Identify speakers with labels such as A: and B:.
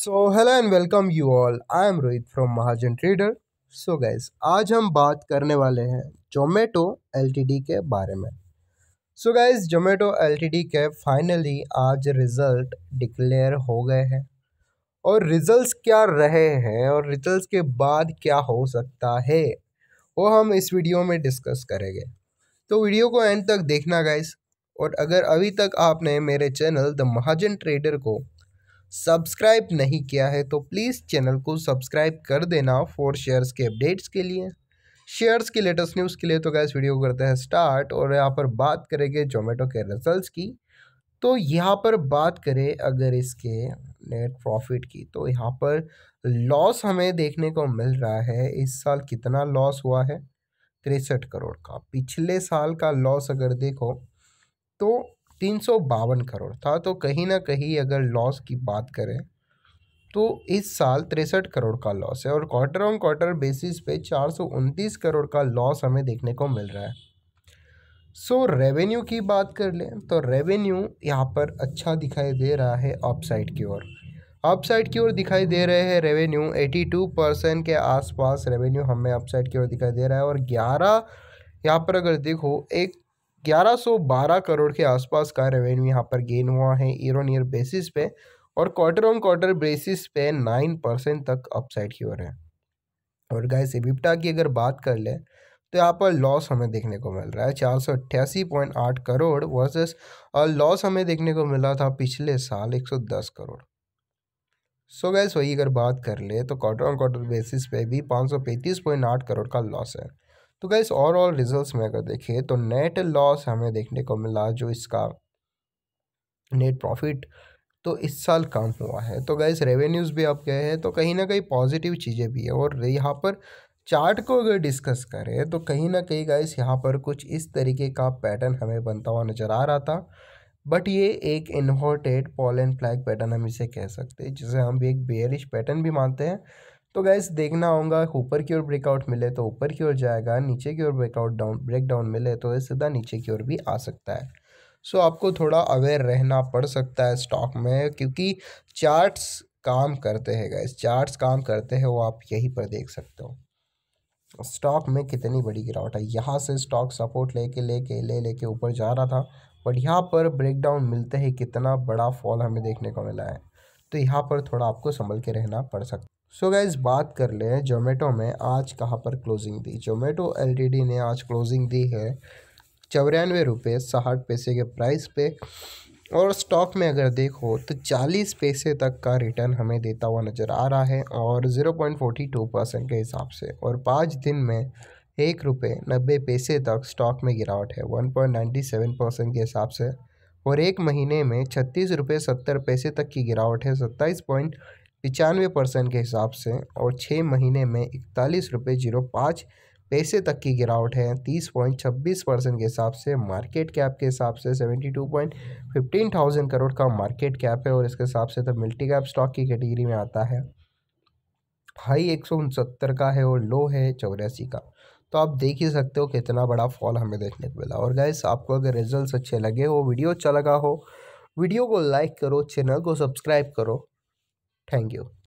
A: so hello and welcome you all I am Rohit from Mahajan trader so guys आज हम बात करने वाले हैं जोमेटो डी के बारे में सो गाइज जोमेटो डी के फाइनली आज रिज़ल्ट डिक्लेयर हो गए हैं और रिज़ल्ट्स क्या रहे हैं और रिज़ल्ट्स के बाद क्या हो सकता है वो हम इस वीडियो में डिस्कस करेंगे तो वीडियो को एंड तक देखना गाइज और अगर अभी तक आपने मेरे चैनल द महाजन ट्रेडर को सब्सक्राइब नहीं किया है तो प्लीज़ चैनल को सब्सक्राइब कर देना फॉर शेयर्स के अपडेट्स के लिए शेयर्स की लेटेस्ट न्यूज़ के लिए तो गैस वीडियो करते हैं स्टार्ट और यहाँ पर बात करेंगे जोमेटो के रिजल्ट्स की तो यहाँ पर बात करें अगर इसके नेट प्रॉफिट की तो यहाँ पर लॉस हमें देखने को मिल रहा है इस साल कितना लॉस हुआ है तिरसठ करोड़ का पिछले साल का लॉस अगर देखो तो तीन सौ बावन करोड़ था तो कहीं ना कहीं अगर लॉस की बात करें तो इस साल तिरसठ करोड़ का लॉस है और क्वार्टर ऑन क्वार्टर बेसिस पे चार सौ उनतीस करोड़ का लॉस हमें देखने को मिल रहा है सो so, रेवेन्यू की बात कर लें तो रेवेन्यू यहाँ पर अच्छा दिखाई दे रहा है अपसाइड की ओर अपसाइड की ओर दिखाई दे रहे हैं रेवेन्यू 82 परसेंट के आसपास रेवेन्यू हमें अपसाइड की ओर दिखाई दे रहा है और 11 यहाँ पर अगर देखो एक 1112 करोड़ के आसपास का रेवेन्यू यहाँ पर गेन हुआ है ईयर ऑन ईयर बेसिस पे और क्वार्टर ऑन क्वार्टर बेसिस पे नाइन परसेंट तक अपसाइड की ओर है और गाइस एबिप्टा की अगर बात कर ले तो यहाँ पर लॉस हमें देखने को मिल रहा है चार सौ अट्ठासी पॉइंट आठ करोड़ वर्सेस लॉस हमें देखने को मिला था पिछले साल एक सौ दस करोड़ सो गैस वही अगर बात कर ले तो क्वार्टर ऑन क्वार्टर बेसिस पे भी पाँच सौ पैंतीस पॉइंट आठ करोड़ का लॉस है तो गैस ओवरऑल रिजल्ट्स में अगर देखें तो नेट लॉस हमें देखने को मिला जो इसका नेट प्रॉफिट तो इस साल कम हुआ है तो गैस रेवेन्यूज़ भी अब गए हैं तो कहीं ना कहीं पॉजिटिव चीज़ें भी है और यहाँ पर चार्ट को अगर डिस्कस करें तो कहीं ना कहीं गाइस यहाँ पर कुछ इस तरीके का पैटर्न हमें बनता हुआ नज़र आ रहा था बट ये एक inverted pole and flag pattern हम इसे कह सकते हैं जिसे हम भी एक बेयरिश पैटर्न भी मानते हैं तो गैस देखना होगा ऊपर की ओर ब्रेकआउट मिले तो ऊपर की ओर जाएगा नीचे की ओर ब्रेकआउट डाउन ब्रेक डाउन मिले तो सीधा नीचे की ओर भी आ सकता है सो so, आपको थोड़ा अवेयर रहना पड़ सकता है स्टॉक में क्योंकि चार्ट्स काम करते हैं गैस चार्ट्स काम करते हैं वो आप यहीं पर देख सकते हो स्टॉक में कितनी बड़ी गिरावट है यहाँ से स्टॉक सपोर्ट लेके लेके ले लेके ऊपर जा रहा था बट यहाँ पर ब्रेकडाउन मिलते ही कितना बड़ा फॉल हमें देखने को मिला है तो यहाँ पर थोड़ा आपको संभल के रहना पड़ सकता सो so बात कर लें जोमेटो में आज कहाँ पर क्लोजिंग दी जोमेटो एल ने आज क्लोजिंग दी है चौरानवे रुपये साठ पैसे के प्राइस पे और स्टॉक में अगर देखो तो चालीस पैसे तक का रिटर्न हमें देता हुआ नज़र आ रहा है और zero point forty two percent के हिसाब से और पाँच दिन में एक रुपये नब्बे पैसे तक स्टॉक में गिरावट है one point ninety seven percent के हिसाब से और एक महीने में छत्तीस रुपये सत्तर पैसे तक की गिरावट है सत्ताईस पॉइंट पचानवे परसेंट के हिसाब से और छः महीने में इकतालीस रुपये जीरो पाँच पैसे तक की गिरावट है तीस पॉइंट छब्बीस परसेंट के हिसाब से मार्केट कैप के हिसाब से seventy two point fifteen thousand crore का मार्केट कैप है और इसके हिसाब से तो मल्टी कैप स्टॉक की कैटेगरी में आता है हाई एक सौ उनसत्तर का है और लो है चौरासी का तो आप देख ही सकते हो कितना बड़ा फॉल हमें देखने को मिला और गाइस आपको अगर रिजल्ट्स अच्छे लगे हो वीडियो अच्छा लगा हो वीडियो को लाइक करो चैनल को सब्सक्राइब करो थैंक यू